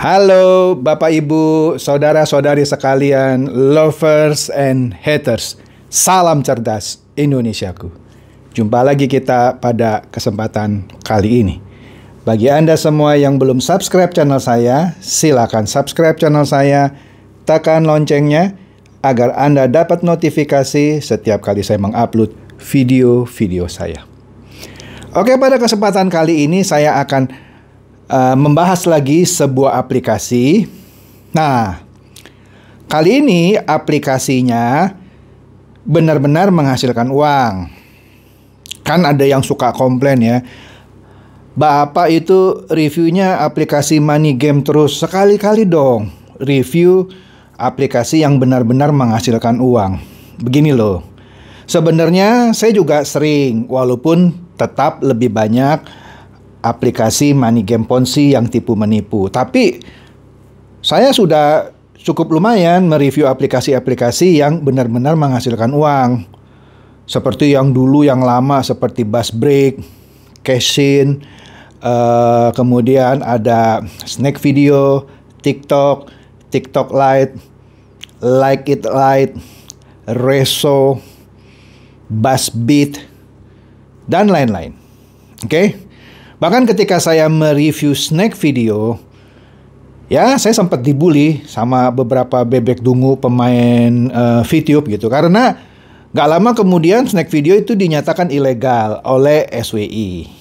Halo Bapak Ibu, saudara-saudari sekalian, lovers and haters. Salam cerdas Indonesiaku. Jumpa lagi kita pada kesempatan kali ini. Bagi Anda semua yang belum subscribe channel saya, silakan subscribe channel saya, tekan loncengnya agar Anda dapat notifikasi setiap kali saya mengupload video-video saya. Oke, pada kesempatan kali ini saya akan uh, membahas lagi sebuah aplikasi. Nah, kali ini aplikasinya benar-benar menghasilkan uang. Kan ada yang suka komplain ya. Bapak itu reviewnya aplikasi money game terus sekali-kali dong. Review aplikasi yang benar-benar menghasilkan uang. Begini loh. Sebenarnya saya juga sering walaupun tetap lebih banyak aplikasi money game ponzi yang tipu menipu. Tapi saya sudah cukup lumayan mereview aplikasi-aplikasi yang benar-benar menghasilkan uang. Seperti yang dulu yang lama seperti Bus Break, Cashin, uh, kemudian ada Snack Video, TikTok, TikTok Lite, Like It Lite, Reso, Beat, dan lain-lain. Oke. Okay? Bahkan ketika saya mereview snack video, ya saya sempat dibully sama beberapa bebek dungu pemain uh, eh, VTube gitu. Karena gak lama kemudian snack video itu dinyatakan ilegal oleh SWI.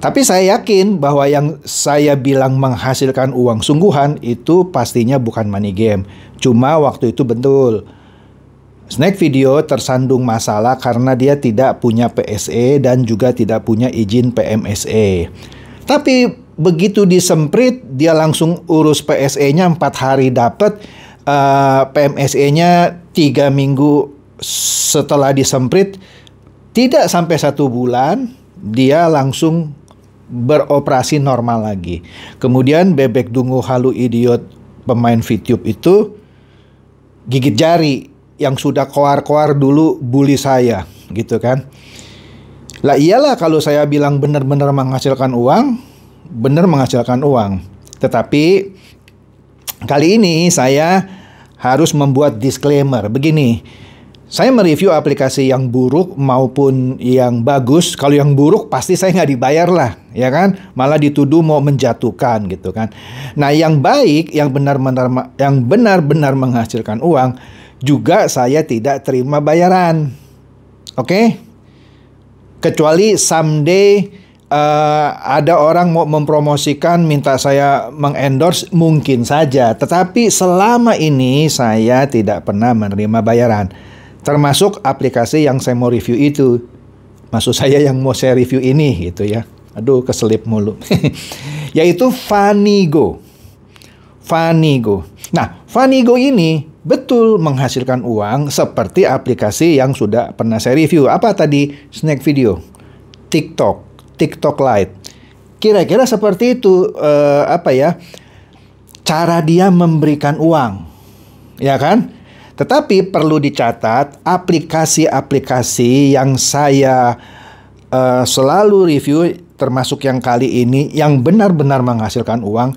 Tapi saya yakin bahwa yang saya bilang menghasilkan uang sungguhan itu pastinya bukan money game. Cuma waktu itu betul Snack Video tersandung masalah karena dia tidak punya PSE dan juga tidak punya izin PMSE. Tapi begitu disemprit, dia langsung urus PSE-nya 4 hari dapat, uh, eh, PMSE-nya 3 minggu setelah disemprit, tidak sampai satu bulan, dia langsung beroperasi normal lagi. Kemudian bebek dungu halu idiot pemain VTube itu gigit jari yang sudah koar-koar dulu bully saya gitu kan. Lah iyalah kalau saya bilang benar-benar menghasilkan uang, benar menghasilkan uang. Tetapi kali ini saya harus membuat disclaimer begini. Saya mereview aplikasi yang buruk maupun yang bagus. Kalau yang buruk pasti saya nggak dibayar lah, ya kan? Malah dituduh mau menjatuhkan gitu kan. Nah yang baik, yang benar-benar yang benar-benar menghasilkan uang, juga saya tidak terima bayaran. Oke? Okay? Kecuali someday uh, ada orang mau mempromosikan minta saya mengendorse mungkin saja, tetapi selama ini saya tidak pernah menerima bayaran. Termasuk aplikasi yang saya mau review itu. Maksud saya yang mau saya review ini gitu ya. Aduh keselip mulu. Yaitu Vanigo, Vanigo. Nah, Vanigo ini betul menghasilkan uang seperti aplikasi yang sudah pernah saya review. Apa tadi? Snack video. TikTok, TikTok Lite. Kira-kira seperti itu eh, apa ya? Cara dia memberikan uang. Ya kan? Tetapi perlu dicatat aplikasi-aplikasi yang saya eh, selalu review termasuk yang kali ini yang benar-benar menghasilkan uang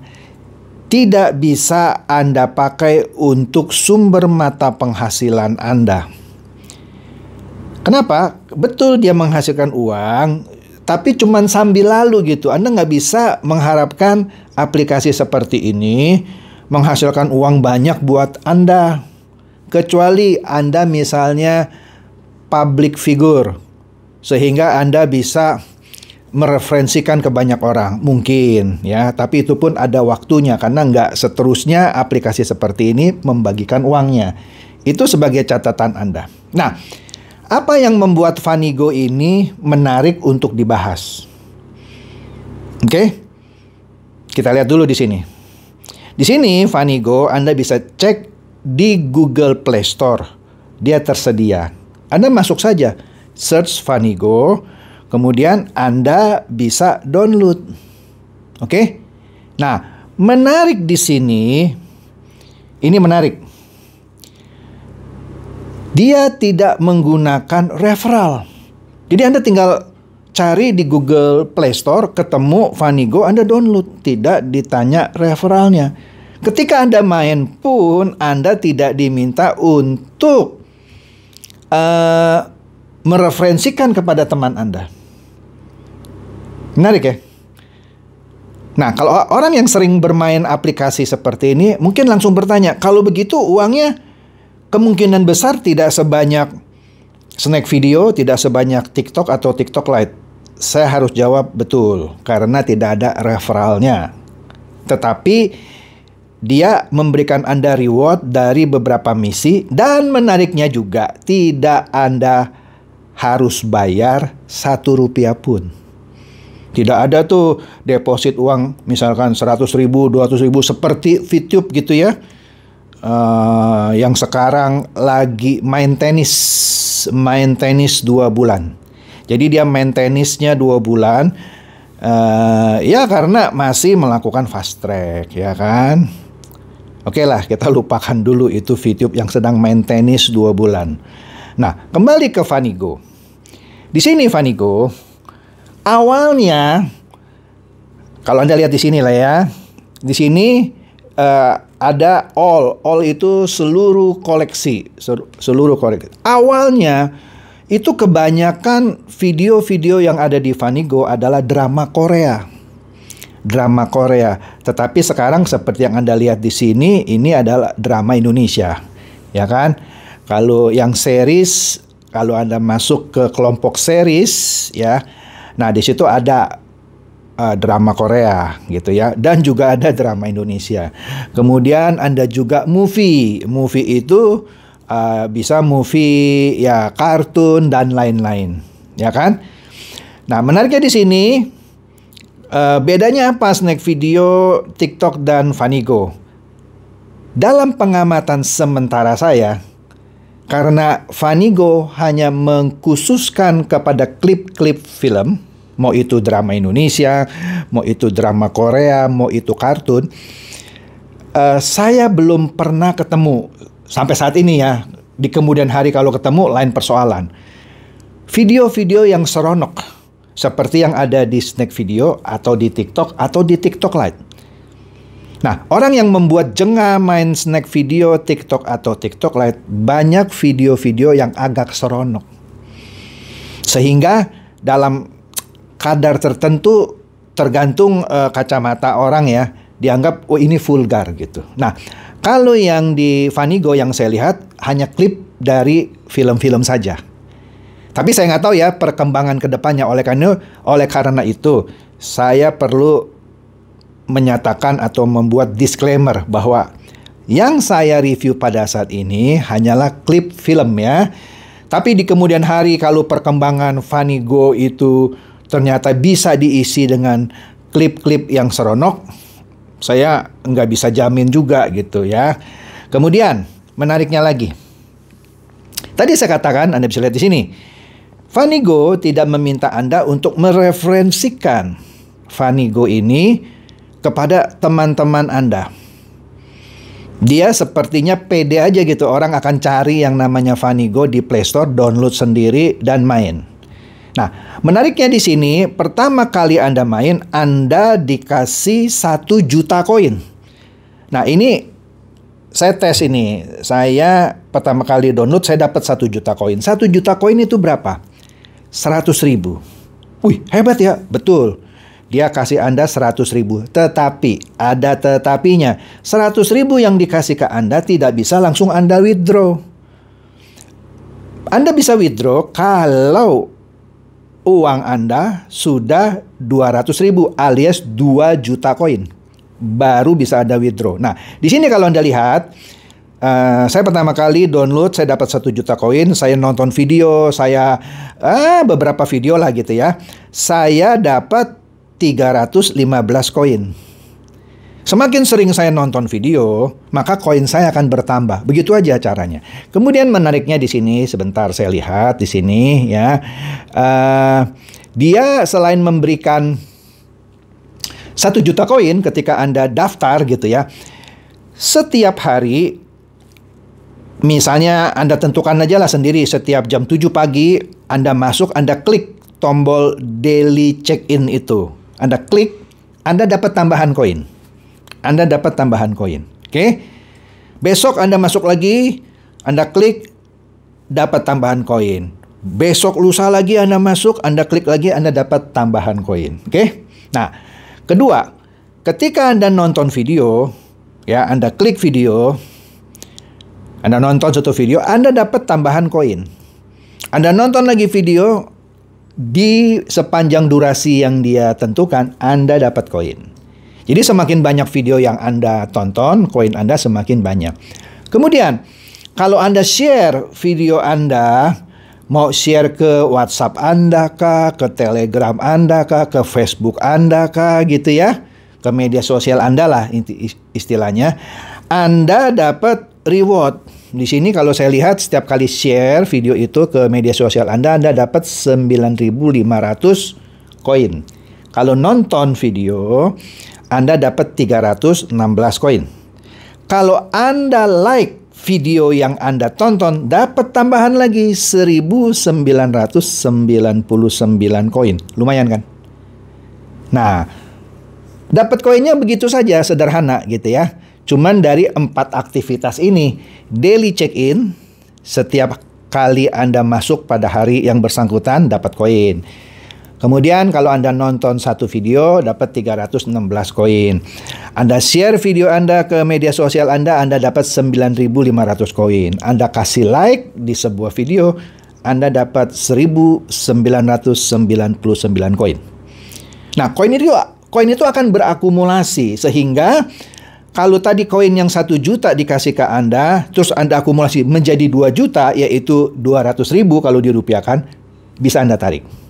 tidak bisa Anda pakai untuk sumber mata penghasilan Anda. Kenapa? Betul dia menghasilkan uang, tapi cuma sambil lalu gitu. Anda nggak bisa mengharapkan aplikasi seperti ini menghasilkan uang banyak buat Anda. Kecuali Anda misalnya public figure, sehingga Anda bisa mereferensikan ke banyak orang mungkin ya tapi itu pun ada waktunya karena nggak seterusnya aplikasi seperti ini membagikan uangnya itu sebagai catatan anda nah apa yang membuat Vanigo ini menarik untuk dibahas oke okay? kita lihat dulu di sini di sini Vanigo anda bisa cek di Google Play Store dia tersedia anda masuk saja search Vanigo Kemudian Anda bisa download. Oke? Okay? Nah, menarik di sini ini menarik. Dia tidak menggunakan referral. Jadi Anda tinggal cari di Google Play Store, ketemu Vanigo, Anda download. Tidak ditanya referralnya. Ketika Anda main pun, Anda tidak diminta untuk uh, mereferensikan kepada teman Anda. Menarik ya? Nah, kalau orang yang sering bermain aplikasi seperti ini, mungkin langsung bertanya, kalau begitu uangnya kemungkinan besar tidak sebanyak snack video, tidak sebanyak TikTok atau TikTok Lite. Saya harus jawab betul, karena tidak ada referralnya. Tetapi dia memberikan Anda reward dari beberapa misi dan menariknya juga tidak Anda harus bayar satu rupiah pun. Tidak ada tuh deposit uang misalkan 100 ribu, 200 ribu seperti VTube gitu ya. Uh, yang sekarang lagi main tenis, main tenis dua bulan. Jadi dia main tenisnya dua bulan. Uh, ya karena masih melakukan fast track ya kan. Oke okay lah kita lupakan dulu itu VTube yang sedang main tenis dua bulan. Nah kembali ke Vanigo. Di sini Vanigo Awalnya kalau Anda lihat di sini lah ya. Di sini uh, ada all. All itu seluruh koleksi, seluruh koleksi. Awalnya itu kebanyakan video-video yang ada di Vanigo adalah drama Korea. Drama Korea. Tetapi sekarang seperti yang Anda lihat di sini, ini adalah drama Indonesia. Ya kan? Kalau yang series, kalau Anda masuk ke kelompok series ya, Nah, di situ ada uh, drama Korea gitu ya dan juga ada drama Indonesia. Kemudian anda juga movie. Movie itu uh, bisa movie ya kartun dan lain-lain, ya kan? Nah, menariknya di sini uh, bedanya apa snack video, TikTok dan Vanigo? Dalam pengamatan sementara saya, karena Vanigo hanya mengkhususkan kepada klip-klip film, mau itu drama Indonesia, mau itu drama Korea, mau itu kartun, uh, saya belum pernah ketemu sampai saat ini ya. Di kemudian hari kalau ketemu lain persoalan. Video-video yang seronok seperti yang ada di Snack Video atau di TikTok atau di TikTok Lite. Nah, orang yang membuat jengah main snack video TikTok atau TikTok Lite banyak video-video yang agak seronok. Sehingga dalam kadar tertentu tergantung uh, kacamata orang ya dianggap oh ini vulgar gitu. Nah, kalau yang di Vanigo yang saya lihat hanya klip dari film-film saja. Tapi saya nggak tahu ya perkembangan kedepannya. Oleh karena oleh karena itu saya perlu menyatakan atau membuat disclaimer bahwa yang saya review pada saat ini hanyalah klip film ya. Tapi di kemudian hari kalau perkembangan Vanigo itu ternyata bisa diisi dengan klip-klip yang seronok, saya nggak bisa jamin juga gitu ya. Kemudian, menariknya lagi. Tadi saya katakan, Anda bisa lihat di sini. Vanigo tidak meminta Anda untuk mereferensikan Vanigo ini kepada teman-teman Anda. Dia sepertinya pede aja gitu, orang akan cari yang namanya Vanigo di Play Store, download sendiri dan main. Nah, menariknya di sini, pertama kali Anda main, Anda dikasih satu juta koin. Nah, ini saya tes ini. Saya pertama kali download, saya dapat satu juta koin. Satu juta koin itu berapa? Seratus ribu. Wih, hebat ya. Betul. Dia kasih Anda seratus ribu. Tetapi, ada tetapinya. Seratus ribu yang dikasih ke Anda tidak bisa langsung Anda withdraw. Anda bisa withdraw kalau uang Anda sudah 200 ribu alias 2 juta koin. Baru bisa ada withdraw. Nah, di sini kalau Anda lihat, Uh, saya pertama kali download, saya dapat satu juta koin. Saya nonton video, saya uh, beberapa video lah gitu ya. Saya dapat 315 koin. Semakin sering saya nonton video, maka koin saya akan bertambah. Begitu aja caranya. Kemudian menariknya di sini, sebentar saya lihat di sini ya. Uh, dia selain memberikan satu juta koin ketika Anda daftar gitu ya. Setiap hari misalnya Anda tentukan aja lah sendiri setiap jam 7 pagi Anda masuk, Anda klik tombol daily check-in itu. Anda klik, Anda dapat tambahan koin. Anda dapat tambahan koin. Oke. Okay? Besok Anda masuk lagi, Anda klik dapat tambahan koin. Besok lusa lagi Anda masuk, Anda klik lagi Anda dapat tambahan koin. Oke. Okay? Nah, kedua, ketika Anda nonton video, ya Anda klik video, Anda nonton satu video, Anda dapat tambahan koin. Anda nonton lagi video di sepanjang durasi yang dia tentukan, Anda dapat koin. Jadi semakin banyak video yang Anda tonton, koin Anda semakin banyak. Kemudian, kalau Anda share video Anda, mau share ke WhatsApp Anda kah, ke Telegram Anda kah, ke Facebook Anda kah gitu ya, ke media sosial Anda lah istilahnya. Anda dapat reward. Di sini kalau saya lihat setiap kali share video itu ke media sosial Anda, Anda dapat 9.500 koin. Kalau nonton video, anda dapat 316 koin. Kalau Anda like video yang Anda tonton dapat tambahan lagi 1999 koin. Lumayan kan? Nah, dapat koinnya begitu saja sederhana gitu ya. Cuman dari empat aktivitas ini, daily check-in setiap kali Anda masuk pada hari yang bersangkutan dapat koin. Kemudian kalau Anda nonton satu video dapat 316 koin. Anda share video Anda ke media sosial Anda, Anda dapat 9.500 koin. Anda kasih like di sebuah video, Anda dapat 1.999 koin. Nah, koin itu koin itu akan berakumulasi sehingga kalau tadi koin yang satu juta dikasih ke Anda, terus Anda akumulasi menjadi 2 juta, yaitu 200 ribu kalau dirupiahkan, bisa Anda tarik.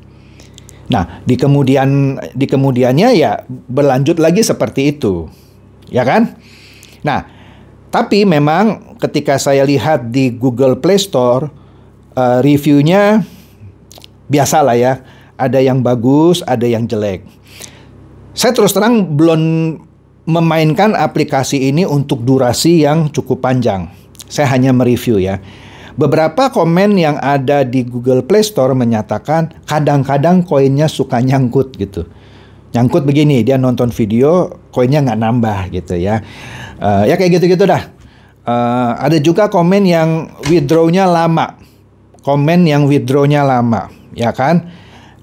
Nah, di kemudian di kemudiannya ya berlanjut lagi seperti itu. Ya kan? Nah, tapi memang ketika saya lihat di Google Play Store uh, reviewnya biasalah ya, ada yang bagus, ada yang jelek. Saya terus terang belum memainkan aplikasi ini untuk durasi yang cukup panjang. Saya hanya mereview ya. Beberapa komen yang ada di Google Play Store menyatakan kadang-kadang koinnya suka nyangkut gitu. Nyangkut begini, dia nonton video, koinnya nggak nambah gitu ya. Uh, ya kayak gitu-gitu dah. Uh, ada juga komen yang withdrawnya lama. Komen yang withdrawnya lama, ya kan?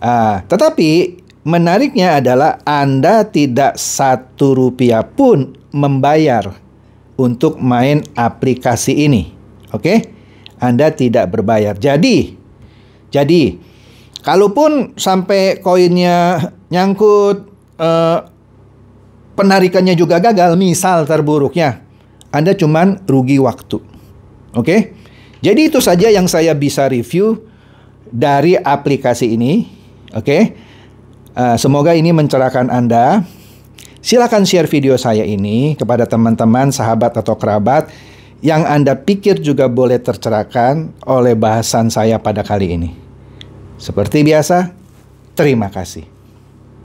Uh, tetapi menariknya adalah Anda tidak satu rupiah pun membayar untuk main aplikasi ini. Oke, okay? Anda tidak berbayar. Jadi, jadi kalaupun sampai koinnya nyangkut eh, penarikannya juga gagal, misal terburuknya, Anda cuman rugi waktu. Oke? Okay? Jadi itu saja yang saya bisa review dari aplikasi ini. Oke. Okay? Uh, eh, semoga ini mencerahkan Anda. Silakan share video saya ini kepada teman-teman, sahabat atau kerabat yang Anda pikir juga boleh tercerahkan oleh bahasan saya pada kali ini. Seperti biasa, terima kasih.